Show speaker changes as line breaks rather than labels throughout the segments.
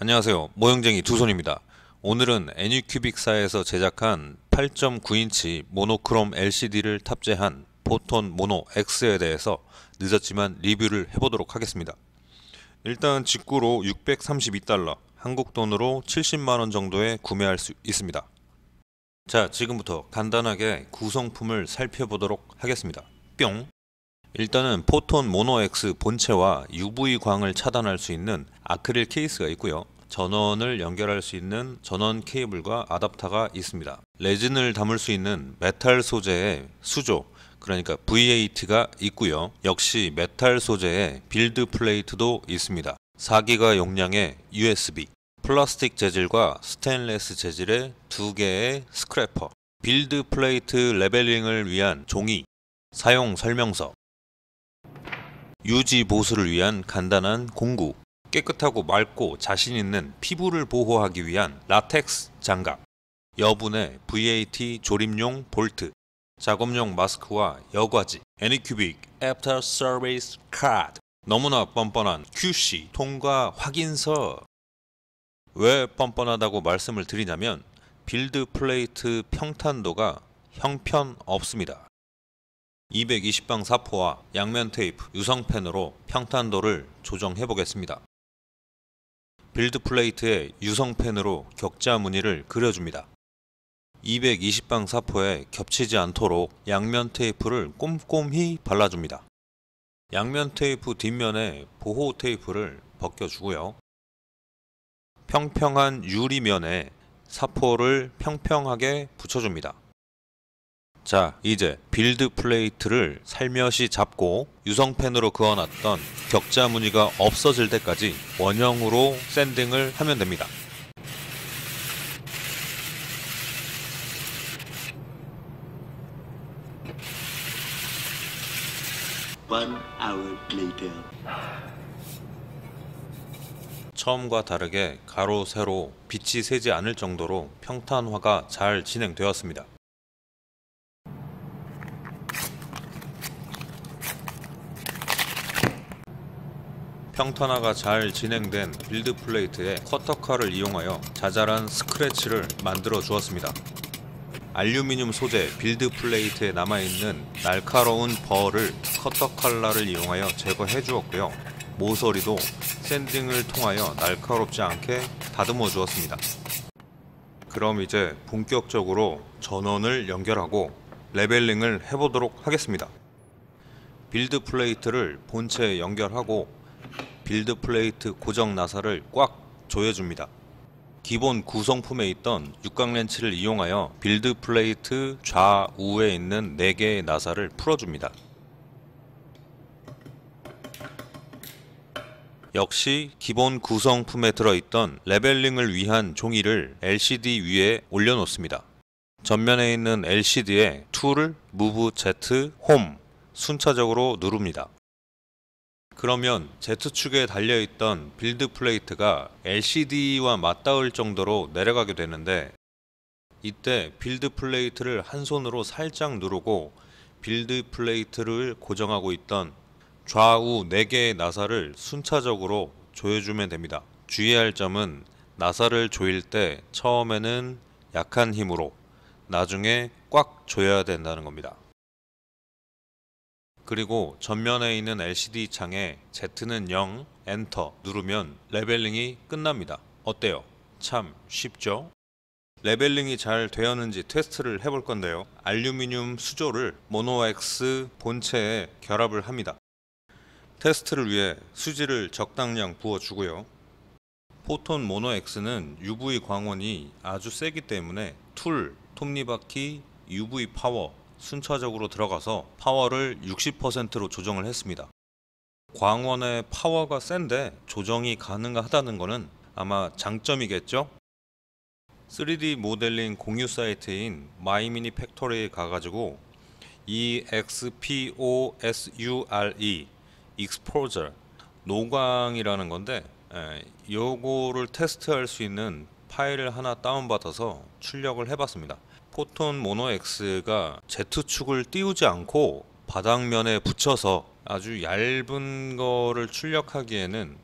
안녕하세요 모형쟁이 두손입니다 오늘은 애니큐빅사에서 제작한 8.9인치 모노크롬 LCD를 탑재한 포톤 모노 X에 대해서 늦었지만 리뷰를 해보도록 하겠습니다 일단 직구로 632달러 한국 돈으로 70만원 정도에 구매할 수 있습니다 자 지금부터 간단하게 구성품을 살펴보도록 하겠습니다 뿅 일단은 포톤 모노엑스 본체와 UV광을 차단할 수 있는 아크릴 케이스가 있고요. 전원을 연결할 수 있는 전원 케이블과 아답터가 있습니다. 레진을 담을 수 있는 메탈 소재의 수조, 그러니까 VAT가 있고요. 역시 메탈 소재의 빌드 플레이트도 있습니다. 4기가 용량의 USB, 플라스틱 재질과 스테인레스 재질의 두 개의 스크래퍼, 빌드 플레이트 레벨링을 위한 종이, 사용 설명서, 유지 보수를 위한 간단한 공구, 깨끗하고 맑고 자신 있는 피부를 보호하기 위한 라텍스 장갑, 여분의 VAT 조립용 볼트, 작업용 마스크와 여과지, 애니큐빅 애프터 서비스 카드, 너무나 뻔뻔한 QC 통과 확인서. 왜 뻔뻔하다고 말씀을 드리냐면 빌드 플레이트 평탄도가 형편 없습니다. 220방 사포와 양면 테이프, 유성펜으로 평탄도를 조정해 보겠습니다. 빌드 플레이트에 유성펜으로 격자 무늬를 그려줍니다. 220방 사포에 겹치지 않도록 양면 테이프를 꼼꼼히 발라줍니다. 양면 테이프 뒷면에 보호 테이프를 벗겨주고요. 평평한 유리면에 사포를 평평하게 붙여줍니다. 자 이제 빌드 플레이트를 살며시 잡고 유성펜으로 그어놨던 격자 무늬가 없어질 때까지 원형으로 샌딩을 하면 됩니다. 처음과 다르게 가로, 세로 빛이 새지 않을 정도로 평탄화가 잘 진행되었습니다. 평탄화가 잘 진행된 빌드 플레이트에 커터칼을 이용하여 자잘한 스크래치를 만들어 주었습니다. 알루미늄 소재 빌드 플레이트에 남아있는 날카로운 버를 커터칼라를 이용하여 제거해 주었고요. 모서리도 샌딩을 통하여 날카롭지 않게 다듬어 주었습니다. 그럼 이제 본격적으로 전원을 연결하고 레벨링을 해보도록 하겠습니다. 빌드 플레이트를 본체에 연결하고 빌드 플레이트 고정 나사를 꽉 조여줍니다. 기본 구성품에 있던 육각 렌치를 이용하여 빌드 플레이트 좌우에 있는 4개의 나사를 풀어줍니다. 역시 기본 구성품에 들어있던 레벨링을 위한 종이를 LCD 위에 올려놓습니다. 전면에 있는 LCD에 툴을 무브 Z, 홈 순차적으로 누릅니다. 그러면 Z축에 달려있던 빌드 플레이트가 LCD와 맞닿을 정도로 내려가게 되는데 이때 빌드 플레이트를 한 손으로 살짝 누르고 빌드 플레이트를 고정하고 있던 좌우 4개의 나사를 순차적으로 조여주면 됩니다. 주의할 점은 나사를 조일 때 처음에는 약한 힘으로 나중에 꽉 조여야 된다는 겁니다. 그리고 전면에 있는 LCD 창에 Z는 0, 엔터 누르면 레벨링이 끝납니다. 어때요? 참 쉽죠? 레벨링이 잘 되었는지 테스트를 해볼 건데요. 알루미늄 수조를 모노엑스 본체에 결합을 합니다. 테스트를 위해 수지를 적당량 부어주고요. 포톤 모노엑스는 UV 광원이 아주 세기 때문에 툴, 톱니바퀴, UV 파워 순차적으로 들어가서 파워를 60%로 조정을 했습니다. 광원의 파워가 센데 조정이 가능하다는 것은 아마 장점이겠죠? 3D 모델링 공유 사이트인 마이미니 팩토리에 가가지고 EXPOSURE Exposure 노광이라는 건데 예, 요거를 테스트할 수 있는 파일을 하나 다운받아서 출력을 해봤습니다. 포톤 모노 X가 Z축을 띄우지 않고 바닥면에 붙여서 아주 얇은 거를 출력하기에는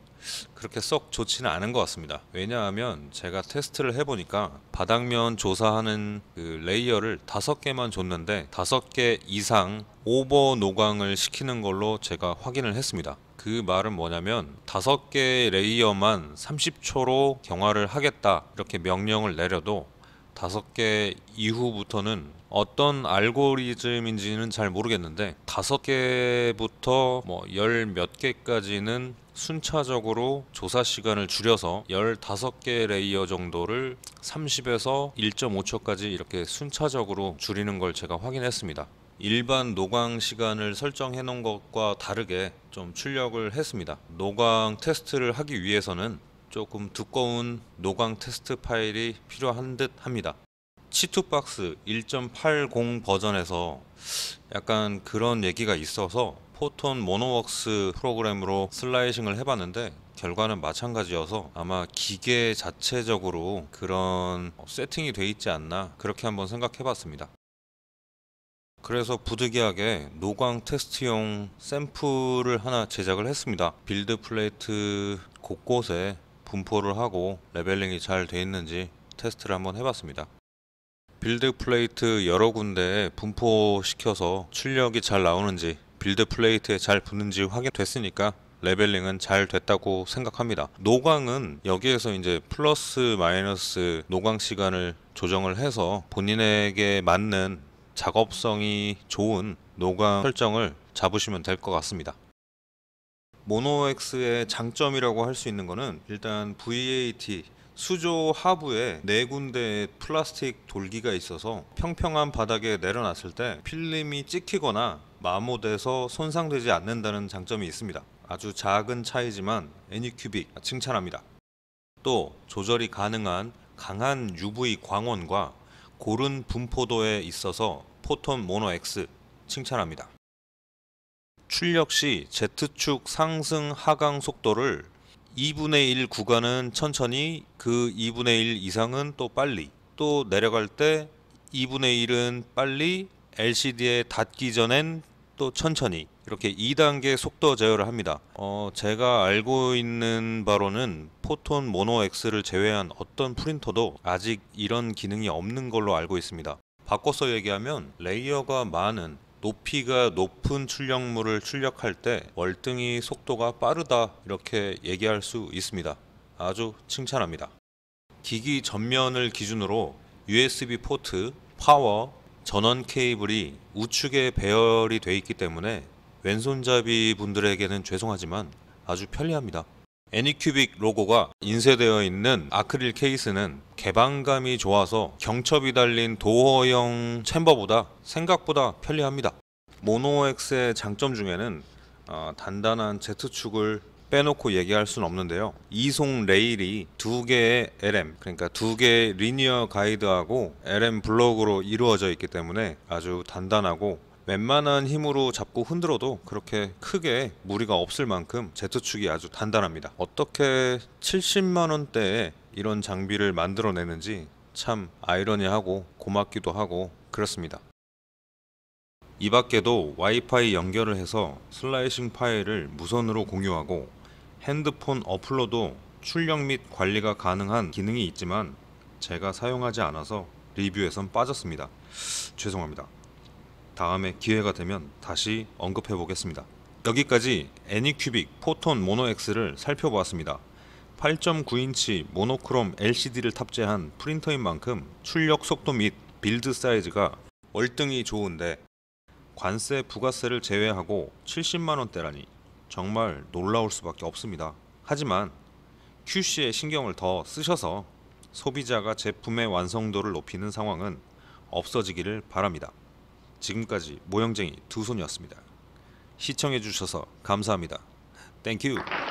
그렇게 썩 좋지는 않은 것 같습니다. 왜냐하면 제가 테스트를 해보니까 바닥면 조사하는 그 레이어를 다섯 개만 줬는데 다섯 개 이상 오버 노광을 시키는 걸로 제가 확인을 했습니다. 그 말은 뭐냐면 다섯 개의 레이어만 30초로 경화를 하겠다 이렇게 명령을 내려도 다섯 개 이후부터는 어떤 알고리즘인지는 잘 모르겠는데 다섯 개부터 뭐열몇 개까지는 순차적으로 조사 시간을 줄여서 15개 레이어 정도를 30에서 1.5초까지 이렇게 순차적으로 줄이는 걸 제가 확인했습니다. 일반 노광 시간을 설정해 놓은 것과 다르게 좀 출력을 했습니다. 노광 테스트를 하기 위해서는 조금 두꺼운 노광 테스트 파일이 필요한 듯 합니다. 치투박스 1.80 버전에서 약간 그런 얘기가 있어서 포톤 모노웍스 프로그램으로 슬라이싱을 해봤는데 결과는 마찬가지여서 아마 기계 자체적으로 그런 세팅이 돼 있지 않나 그렇게 한번 생각해 봤습니다. 그래서 부득이하게 노광 테스트용 샘플을 하나 제작을 했습니다. 빌드 플레이트 곳곳에 분포를 하고 레벨링이 잘 돼 있는지 테스트를 한번 해봤습니다. 빌드 플레이트 여러 군데에 분포시켜서 출력이 잘 나오는지 빌드 플레이트에 잘 붙는지 확인됐으니까 레벨링은 잘 됐다고 생각합니다. 노광은 여기에서 이제 플러스 마이너스 노광 시간을 조정을 해서 본인에게 맞는 작업성이 좋은 노광 설정을 잡으시면 될 것 같습니다. 모노엑스의 장점이라고 할 수 있는 거는 일단 VAT 수조 하부에 네 군데의 플라스틱 돌기가 있어서 평평한 바닥에 내려놨을 때 필름이 찍히거나 마모돼서 손상되지 않는다는 장점이 있습니다. 아주 작은 차이지만 애니큐빅 e 칭찬합니다. 또 조절이 가능한 강한 UV 광원과 고른 분포도에 있어서 포톤 모노 X 칭찬합니다. 출력 시 Z축 상승 하강 속도를 2분의 1 구간은 천천히 그 2분의 1 이상은 또 빨리 또 내려갈 때 2분의 1은 빨리 LCD에 닿기 전엔 또 천천히 이렇게 2단계 속도 제어를 합니다. 어, 제가 알고 있는 바로는 포톤 모노 X를 제외한 어떤 프린터도 아직 이런 기능이 없는 걸로 알고 있습니다. 바꿔서 얘기하면 레이어가 많은 높이가 높은 출력물을 출력할 때 월등히 속도가 빠르다 이렇게 얘기할 수 있습니다. 아주 칭찬합니다. 기기 전면을 기준으로 USB 포트, 파워, 전원 케이블이 우측에 배열이 되어 있기 때문에 왼손잡이 분들에게는 죄송하지만 아주 편리합니다. 애니큐빅 로고가 인쇄되어 있는 아크릴 케이스는 개방감이 좋아서 경첩이 달린 도어형 챔버보다 생각보다 편리합니다. 모노엑스의 장점 중에는 어, 단단한 Z축을 빼놓고 얘기할 수는 없는데요. 이송 레일이 두 개의 LM, 그러니까 두 개의 리니어 가이드하고 LM 블록으로 이루어져 있기 때문에 아주 단단하고 웬만한 힘으로 잡고 흔들어도 그렇게 크게 무리가 없을 만큼 Z축이 아주 단단합니다. 어떻게 70만 원대에 이런 장비를 만들어내는지 참 아이러니하고 고맙기도 하고 그렇습니다. 이 밖에도 와이파이 연결을 해서 슬라이싱 파일을 무선으로 공유하고 핸드폰 어플로도 출력 및 관리가 가능한 기능이 있지만 제가 사용하지 않아서 리뷰에선 빠졌습니다. 죄송합니다. 다음에 기회가 되면 다시 언급해 보겠습니다. 여기까지 애니큐빅 포톤 모노엑스를 살펴보았습니다. 8.9인치 모노크롬 LCD를 탑재한 프린터인 만큼 출력 속도 및 빌드 사이즈가 월등히 좋은데 관세 부가세를 제외하고 70만원대라니 정말 놀라울 수밖에 없습니다. 하지만 QC에 신경을 더 쓰셔서 소비자가 제품의 완성도를 높이는 상황은 없어지기를 바랍니다. 지금까지 모형쟁이 두 손이었습니다. 시청해주셔서 감사합니다. 땡큐!